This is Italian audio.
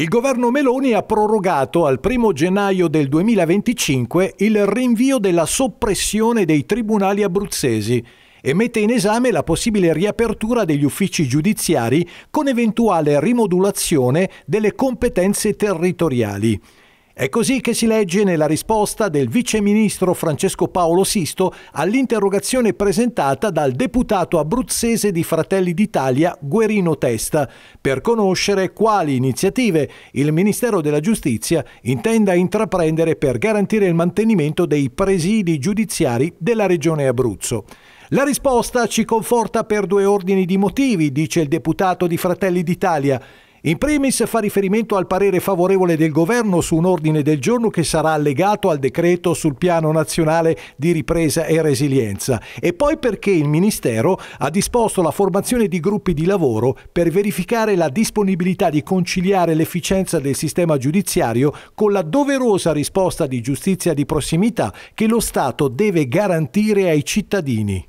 Il governo Meloni ha prorogato al 1 gennaio del 2025 il rinvio della soppressione dei tribunali abruzzesi e mette in esame la possibile riapertura degli uffici giudiziari con eventuale rimodulazione delle competenze territoriali. È così che si legge nella risposta del viceministro Francesco Paolo Sisto all'interrogazione presentata dal deputato abruzzese di Fratelli d'Italia Guerino Testa per conoscere quali iniziative il Ministero della Giustizia intenda intraprendere per garantire il mantenimento dei presidi giudiziari della Regione Abruzzo. La risposta ci conforta per due ordini di motivi, dice il deputato di Fratelli d'Italia. In primis fa riferimento al parere favorevole del governo su un ordine del giorno che sarà allegato al decreto sul piano nazionale di ripresa e resilienza e poi perché il Ministero ha disposto la formazione di gruppi di lavoro per verificare la disponibilità di conciliare l'efficienza del sistema giudiziario con la doverosa risposta di giustizia di prossimità che lo Stato deve garantire ai cittadini.